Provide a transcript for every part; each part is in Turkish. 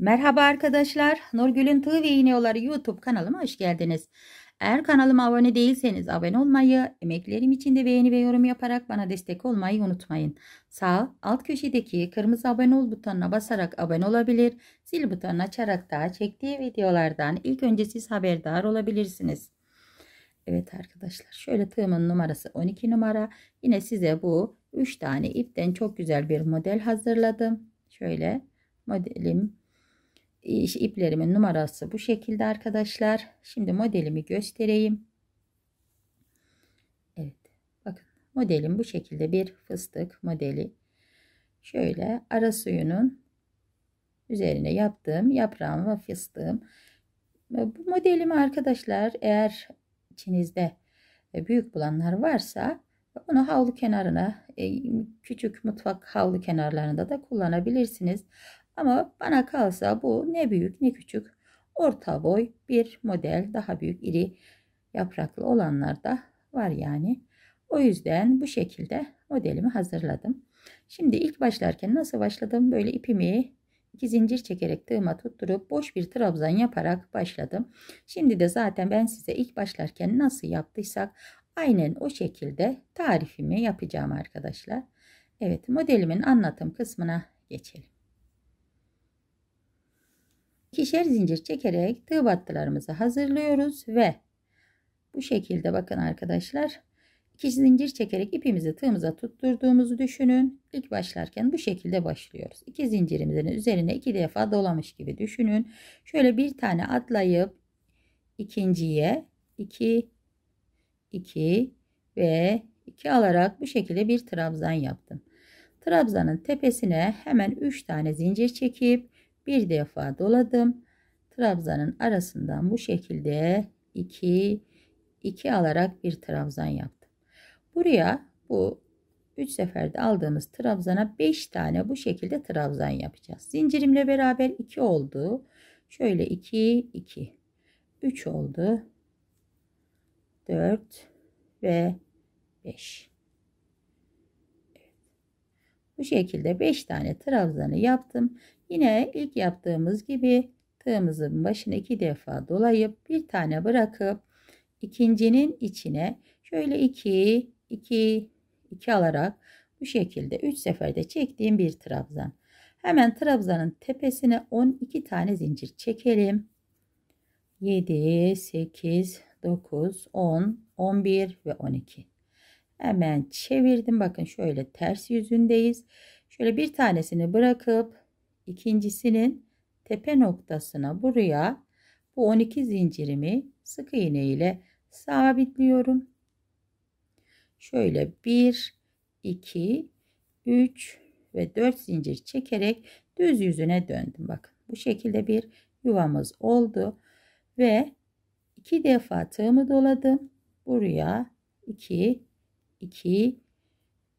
Merhaba arkadaşlar. Nurgül'ün Tığ ve İğneoları YouTube kanalıma hoş geldiniz. Eğer kanalıma abone değilseniz abone olmayı, emeklerim için de beğeni ve yorum yaparak bana destek olmayı unutmayın. Sağ alt köşedeki kırmızı abone ol butonuna basarak abone olabilir, zil butonunu açarak da çektiği videolardan ilk önce siz haberdar olabilirsiniz. Evet arkadaşlar şöyle tığımın numarası 12 numara. Yine size bu 3 tane ipten çok güzel bir model hazırladım. Şöyle modelim iplerimin numarası bu şekilde arkadaşlar. Şimdi modelimi göstereyim. Evet bakın modelim bu şekilde bir fıstık modeli. Şöyle ara suyunun üzerine yaptığım yaprağım ve fıstığım. Bu modelimi arkadaşlar eğer içinizde e, büyük bulanlar varsa onu havlu kenarına e, küçük mutfak havlu kenarlarında da kullanabilirsiniz. Ama bana kalsa bu ne büyük ne küçük orta boy bir model daha büyük iri yapraklı olanlar da var yani. O yüzden bu şekilde modelimi hazırladım. Şimdi ilk başlarken nasıl başladım? Böyle ipimi iki zincir çekerek tığıma tutturup boş bir trabzan yaparak başladım. Şimdi de zaten ben size ilk başlarken nasıl yaptıysak aynen o şekilde tarifimi yapacağım arkadaşlar. Evet modelimin anlatım kısmına geçelim. İkişer zincir çekerek tığ battılarımızı hazırlıyoruz ve bu şekilde bakın arkadaşlar iki zincir çekerek ipimizi tığımıza tutturduğumuzu düşünün. İlk başlarken bu şekilde başlıyoruz. İki zincirimizin üzerine iki defa dolamış gibi düşünün. Şöyle bir tane atlayıp ikinciye 2 2 ve 2 alarak bu şekilde bir trabzan yaptım. Trabzanın tepesine hemen 3 tane zincir çekip bir defa doladım. Trabzanın arasından bu şekilde 2 2 alarak bir trabzan yaptım. Buraya bu 3 seferde aldığımız trabzana 5 tane bu şekilde trabzan yapacağız. Zincirimle beraber 2 oldu. Şöyle 2 2 3 oldu. 4 ve 5. Bu şekilde 5 tane trabzanı yaptım. Yine ilk yaptığımız gibi tığımızın başını iki defa dolayıp bir tane bırakıp ikincinin içine şöyle iki, iki, iki alarak bu şekilde üç seferde çektiğim bir trabzan. Hemen trabzanın tepesine 12 tane zincir çekelim. 7, 8, 9, 10, 11 ve 12. Hemen çevirdim. Bakın şöyle ters yüzündeyiz. Şöyle bir tanesini bırakıp ikincisinin tepe noktasına buraya bu 12 zincirimi sık iğne ile sabitliyorum. Şöyle 1, 2, 3 ve 4 zincir çekerek düz yüzüne döndüm. Bakın bu şekilde bir yuvamız oldu ve iki defa tığımı doladım. Buraya 2, 2,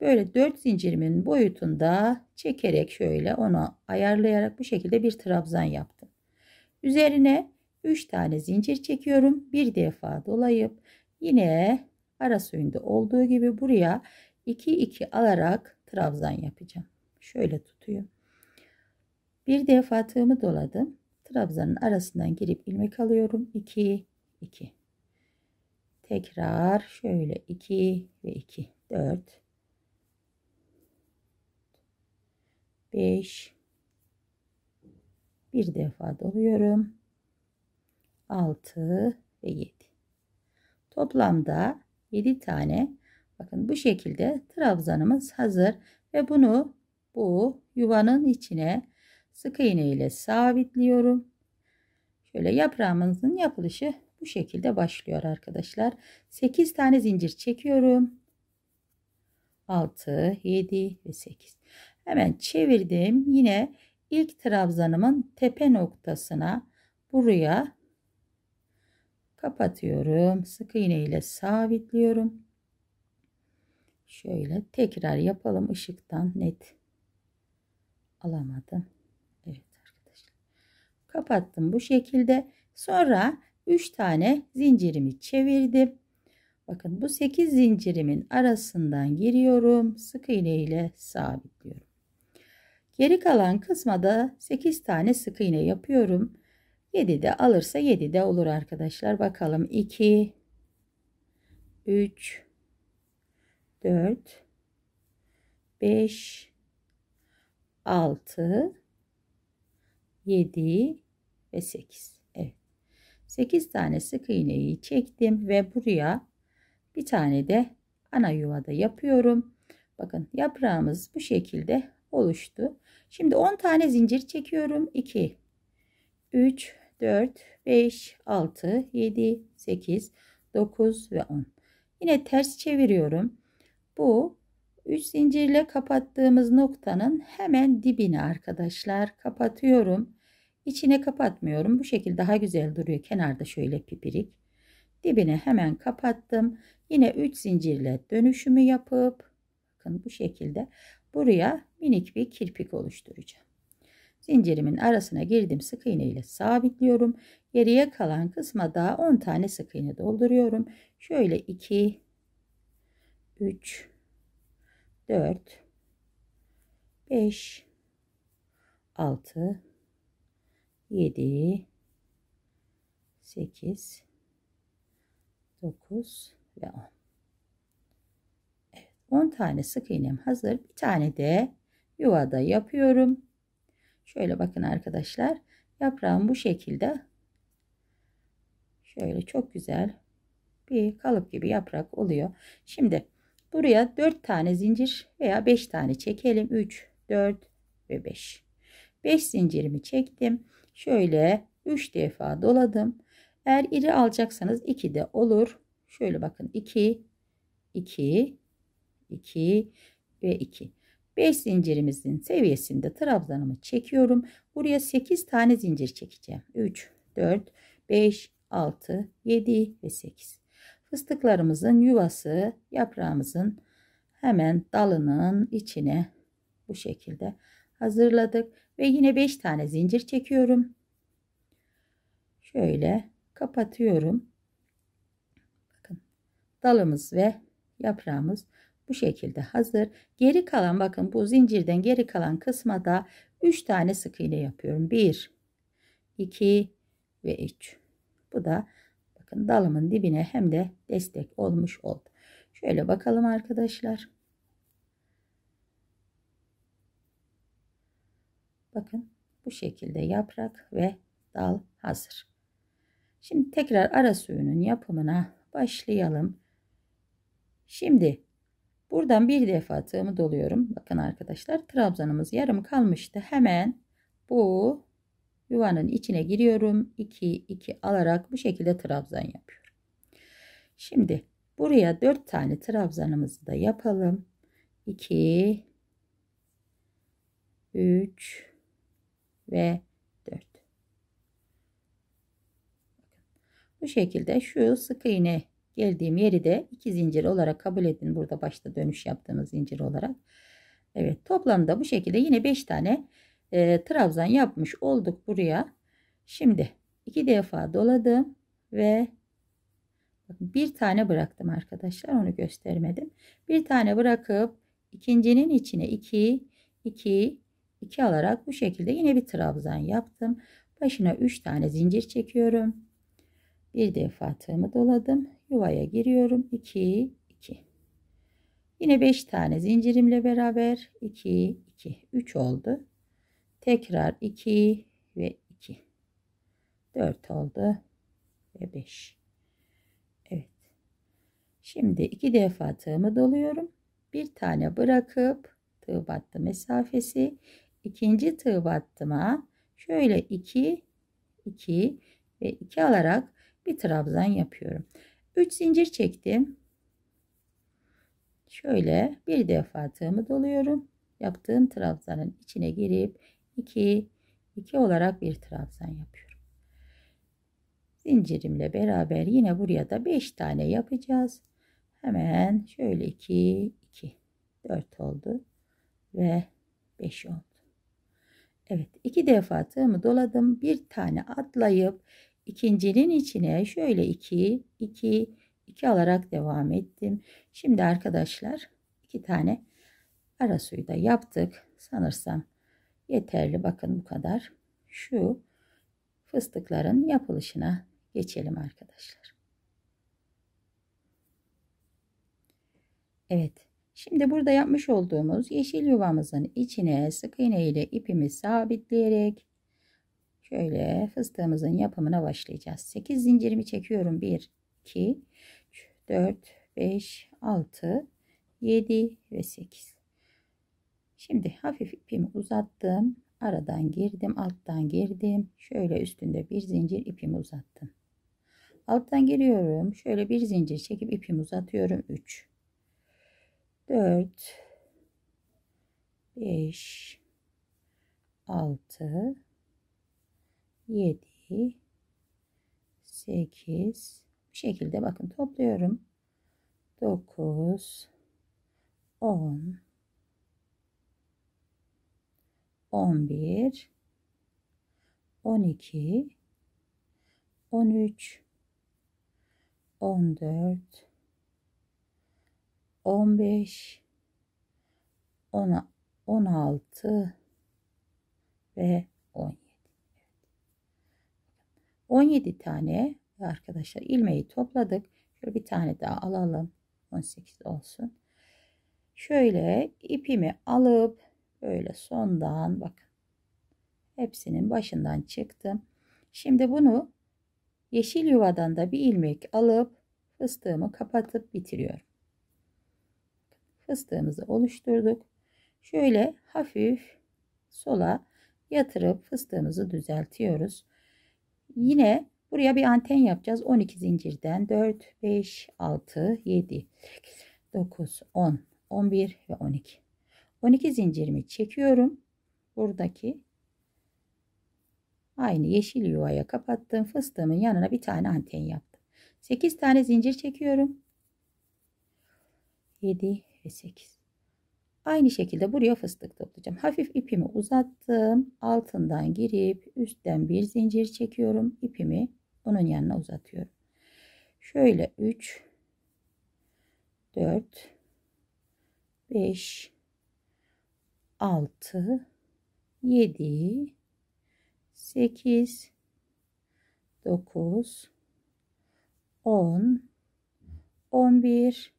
Böyle 4 zincirimin boyutunda çekerek şöyle onu ayarlayarak bu şekilde bir trabzan yaptım. Üzerine 3 tane zincir çekiyorum. Bir defa dolayıp yine ara suyunda olduğu gibi buraya 2 2 alarak trabzan yapacağım. Şöyle tutuyor. Bir defa tığımı doladım. Trabzanın arasından girip ilmek alıyorum. 2 2. Tekrar şöyle 2 ve 2 4 5 bir defa doluyorum 6 ve 7 toplamda 7 tane bakın bu şekilde trabzanımız hazır ve bunu bu yuvanın içine sık iğne ile sabitliyorum şöyle yaprağımızın yapılışı bu şekilde başlıyor arkadaşlar 8 tane zincir çekiyorum 6 7 ve 8 Hemen çevirdim. Yine ilk trabzanımın tepe noktasına buraya kapatıyorum. Sık iğne ile sabitliyorum. Şöyle tekrar yapalım. Işıktan net alamadım. Evet arkadaşlar. Kapattım bu şekilde. Sonra 3 tane zincirimi çevirdim. Bakın bu 8 zincirimin arasından giriyorum. Sık iğne ile sabitliyorum. Geri kalan kısmada da 8 tane sık iğne yapıyorum. 7 de alırsa 7 de olur arkadaşlar. Bakalım 2 3 4 5 6 7 ve 8. Evet. 8 tane sık iğneyi çektim ve buraya bir tane de ana yuvada yapıyorum. Bakın yaprağımız bu şekilde oluştu. Şimdi 10 tane zincir çekiyorum. 2, 3, 4, 5, 6, 7, 8, 9 ve 10. Yine ters çeviriyorum. Bu 3 zincirle kapattığımız noktanın hemen dibine arkadaşlar kapatıyorum. İçine kapatmıyorum. Bu şekil daha güzel duruyor. Kenarda şöyle pipirik. Dibine hemen kapattım. Yine 3 zincirle dönüşümü yapıp bakın bu şekilde Buraya minik bir kirpik oluşturacağım. Zincirimin arasına girdim sık iğne ile sabitliyorum. Geriye kalan kısma daha 10 tane sık iğne dolduruyorum. Şöyle 2 3 4 5 6 7 8 9 ve 10 10 tane sık iğnem hazır. Bir tane de yuvada yapıyorum. Şöyle bakın arkadaşlar. Yaprağım bu şekilde. Şöyle çok güzel bir kalıp gibi yaprak oluyor. Şimdi buraya 4 tane zincir veya 5 tane çekelim. 3, 4 ve 5. 5 zincirimi çektim. Şöyle 3 defa doladım. Eğer iri alacaksanız 2 de olur. Şöyle bakın 2, 2, 2 ve 2. 5 zincirimizin seviyesinde trabzanımı çekiyorum. Buraya 8 tane zincir çekeceğim. 3, 4, 5, 6, 7 ve 8. Fıstıklarımızın yuvası yaprağımızın hemen dalının içine bu şekilde hazırladık. Ve yine 5 tane zincir çekiyorum. Şöyle kapatıyorum. Bakın dalımız ve yaprağımız bu şekilde hazır. Geri kalan bakın bu zincirden geri kalan kısma da 3 tane sık iğne yapıyorum. 1 2 ve 3. Bu da bakın dalımın dibine hem de destek olmuş oldu. Şöyle bakalım arkadaşlar. Bakın bu şekilde yaprak ve dal hazır. Şimdi tekrar ara suyunun yapımına başlayalım. Şimdi Buradan bir defa tığımı doluyorum. Bakın arkadaşlar trabzanımız yarım kalmıştı. Hemen bu yuvanın içine giriyorum. 2 2 alarak bu şekilde trabzan yapıyorum. Şimdi buraya 4 tane trabzanımızı da yapalım. 2 3 ve 4. Bu şekilde şu sık iğne Geldiğim yeri de iki zincir olarak kabul edin. Burada başta dönüş yaptığımız zincir olarak. Evet toplamda bu şekilde yine 5 tane e, trabzan yapmış olduk buraya. Şimdi iki defa doladım ve bir tane bıraktım arkadaşlar onu göstermedim. Bir tane bırakıp ikincinin içine 2 2 2 alarak bu şekilde yine bir trabzan yaptım. Başına 3 tane zincir çekiyorum. Bir defa tığımı doladım yuvaya giriyorum 2 2 yine 5 tane zincirimle beraber 2 2 3 oldu tekrar 2 ve 2 4 oldu ve 5 Evet şimdi iki defa tığımı doluyorum bir tane bırakıp tığ battı mesafesi ikinci tığ battıma şöyle 2 2 ve 2 alarak bir trabzan yapıyorum. 3 zincir çektim. Şöyle bir defa tığımı doluyorum. Yaptığım trabzanın içine girip 2 2 olarak bir trabzan yapıyorum. Zincirimle beraber yine buraya da 5 tane yapacağız. Hemen şöyle 2 2 4 oldu ve 5 oldu. Evet iki defa tığımı doladım. Bir tane atlayıp ikincinin içine şöyle 2, 2, 2 alarak devam ettim. Şimdi arkadaşlar iki tane ara suyu da yaptık. Sanırsam yeterli. Bakın bu kadar. Şu fıstıkların yapılışına geçelim arkadaşlar. Evet. Şimdi burada yapmış olduğumuz yeşil yuvamızın içine sık iğne ile ipimi sabitleyerek Şöyle fıstığımızın yapımına başlayacağız. 8 zincirimi çekiyorum. 1, 2, 3, 4, 5, 6, 7 ve 8. Şimdi hafif ipimi uzattım. Aradan girdim. Alttan girdim. Şöyle üstünde bir zincir ipimi uzattım. Alttan giriyorum. Şöyle bir zincir çekip ipimi uzatıyorum. 3, 4, 5, 6, 7 8 bu şekilde bakın topluyorum 9 10 11 12 13 14 15 10, 16 ve 17 17 tane arkadaşlar ilmeği topladık. Şöyle bir tane daha alalım. 18 olsun. Şöyle ipimi alıp böyle sondan bak, Hepsinin başından çıktım. Şimdi bunu yeşil yuvadan da bir ilmek alıp fıstığımı kapatıp bitiriyorum. Fıstığımızı oluşturduk. Şöyle hafif sola yatırıp fıstığımızı düzeltiyoruz. Yine buraya bir anten yapacağız. 12 zincirden 4, 5, 6, 7, 9, 10, 11 ve 12. 12 zincirimi çekiyorum. Buradaki aynı yeşil yuvaya kapattığım fıstığımın yanına bir tane anten yaptım. 8 tane zincir çekiyorum. 7 ve 8. Aynı şekilde buraya fıstık toplayacağım. Hafif ipimi uzattım. Altından girip üstten bir zincir çekiyorum. İpimi onun yanına uzatıyorum. Şöyle 3 4 5 6 7 8 9 10 11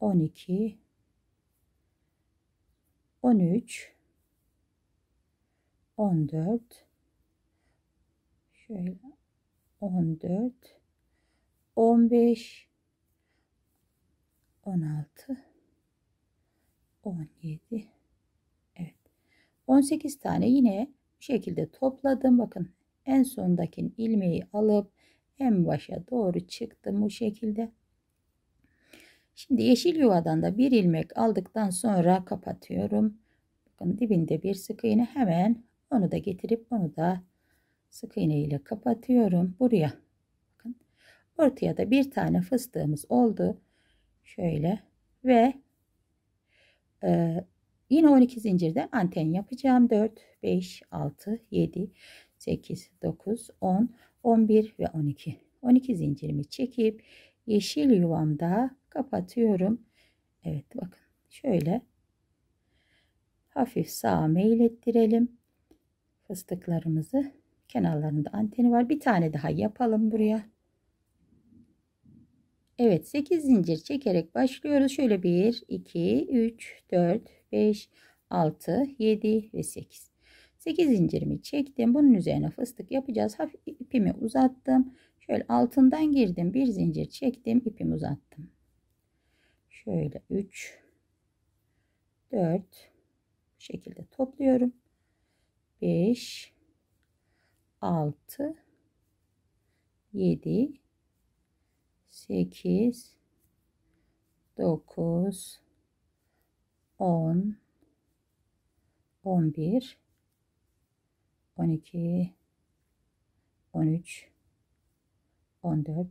12 13 14 şöyle 14 15 16 17 Evet 18 tane yine bu şekilde topladım bakın en sondakinin ilmeği alıp en başa doğru çıktım bu şekilde Şimdi yeşil yuvadan da bir ilmek aldıktan sonra kapatıyorum. Bakın dibinde bir sık iğne hemen onu da getirip onu da sık iğne ile kapatıyorum. Buraya bakın ortaya da bir tane fıstığımız oldu. Şöyle ve e, yine 12 zincirden anten yapacağım. 4, 5, 6, 7, 8, 9, 10, 11 ve 12. 12 zincirimi çekip yeşil yuvamda kapatıyorum. Evet bakın şöyle hafif sağa meylettirelim. Fıstıklarımızı kenarlarında anteni var. Bir tane daha yapalım buraya. Evet 8 zincir çekerek başlıyoruz. Şöyle 1, 2, 3, 4, 5, 6, 7 ve 8. 8 zincirimi çektim. Bunun üzerine fıstık yapacağız. Hafif ipimi uzattım. Şöyle altından girdim. Bir zincir çektim. ipimi uzattım şöyle 3 4 bu şekilde topluyorum 5 6 7 8 9 10 11 12 13 14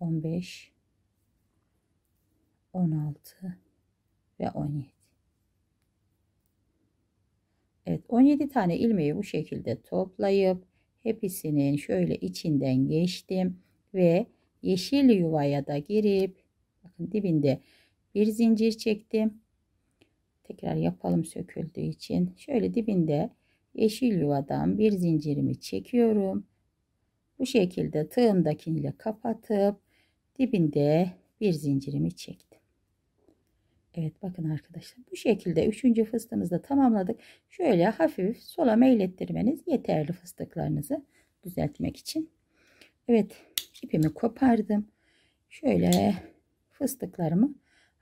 15 16 ve 17. Evet 17 tane ilmeği bu şekilde toplayıp hepsinin şöyle içinden geçtim ve yeşil yuvaya da girip bakın dibinde bir zincir çektim. Tekrar yapalım söküldüğü için. Şöyle dibinde yeşil yuvadan bir zincirimi çekiyorum. Bu şekilde tığımdakiyle kapatıp dibinde bir zincirimi çektim. Evet bakın arkadaşlar bu şekilde üçüncü fıstığımızı da tamamladık. Şöyle hafif sola meylettirmeniz yeterli fıstıklarınızı düzeltmek için. Evet ipimi kopardım. Şöyle fıstıklarımı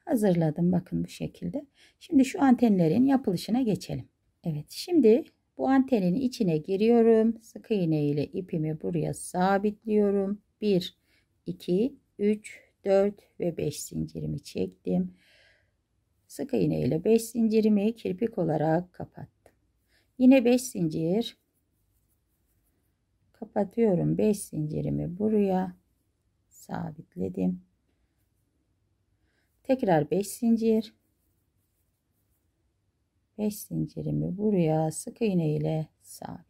hazırladım. Bakın bu şekilde. Şimdi şu antenlerin yapılışına geçelim. Evet şimdi bu antenin içine giriyorum. Sık iğne ile ipimi buraya sabitliyorum. 1, 2, 3, 4 ve 5 zincirimi çektim. Sık iğne ile 5 zincirimi kirpik olarak kapattım. Yine 5 zincir kapatıyorum 5 zincirimi buraya sabitledim. Tekrar 5 zincir 5 zincirimi buraya sık iğne ile sabitliyorum.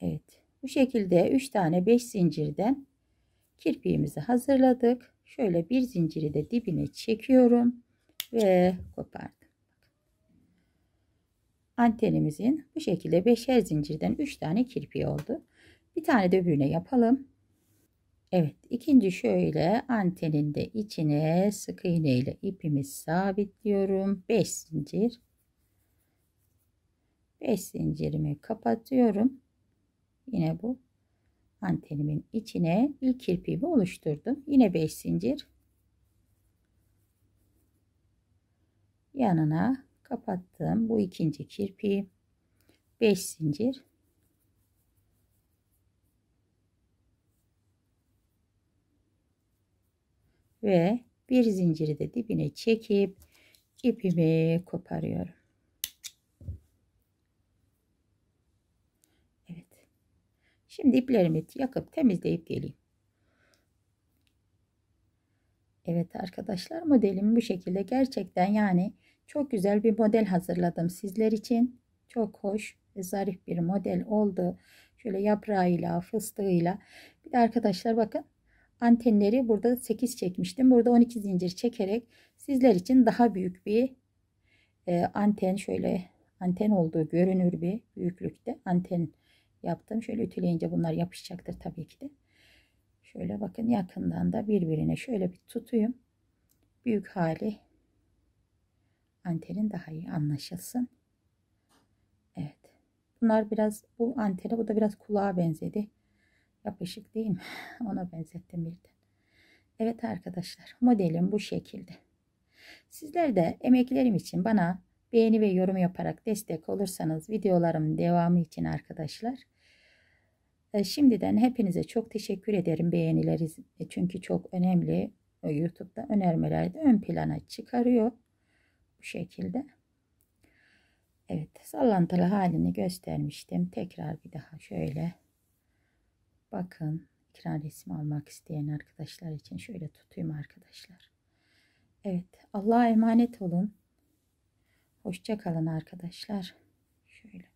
Evet. Bu şekilde 3 tane 5 zincirden kirpiğimizi hazırladık. Şöyle bir zinciri de dibine çekiyorum ve kopardım. Antenimizin bu şekilde beşer zincirden üç tane kirpi oldu. Bir tane de öbürüne yapalım. Evet ikinci şöyle antenin de içine sık iğne ile ipimi sabitliyorum. 5 zincir. 5 zincirimi kapatıyorum. Yine bu antenimin içine ilk kirpiğimi oluşturdum. Yine 5 zincir. Yanına kapattım. Bu ikinci kirpiği 5 zincir. Ve bir zinciri de dibine çekip ipimi koparıyorum. Şimdi iplerimi yakıp temizleyip geleyim. Evet arkadaşlar modelimi bu şekilde gerçekten yani çok güzel bir model hazırladım sizler için. Çok hoş ve zarif bir model oldu. Şöyle yaprağıyla, fıstığıyla. Bir de arkadaşlar bakın antenleri burada 8 çekmiştim. Burada 12 zincir çekerek sizler için daha büyük bir e, anten şöyle anten olduğu görünür bir büyüklükte anten yaptım. Şöyle ütüleyince bunlar yapışacaktır tabii ki de. Şöyle bakın yakından da birbirine şöyle bir tutayım. Büyük hali antenin daha iyi anlaşılsın. Evet. Bunlar biraz bu antene bu da biraz kulağa benzedi. Yapışık değil mi? Ona benzettim birden. Evet arkadaşlar modelim bu şekilde. Sizler de emeklerim için bana beğeni ve yorum yaparak destek olursanız videolarım devamı için arkadaşlar e, şimdiden hepinize çok teşekkür ederim beğeniler e, çünkü çok önemli. E, YouTube'da önermeleri de ön plana çıkarıyor. Bu şekilde. Evet sallantılı halini göstermiştim. Tekrar bir daha şöyle bakın ikrar resmi almak isteyen arkadaşlar için şöyle tutayım arkadaşlar. Evet Allah'a emanet olun. Hoşça kalın arkadaşlar. Şöyle.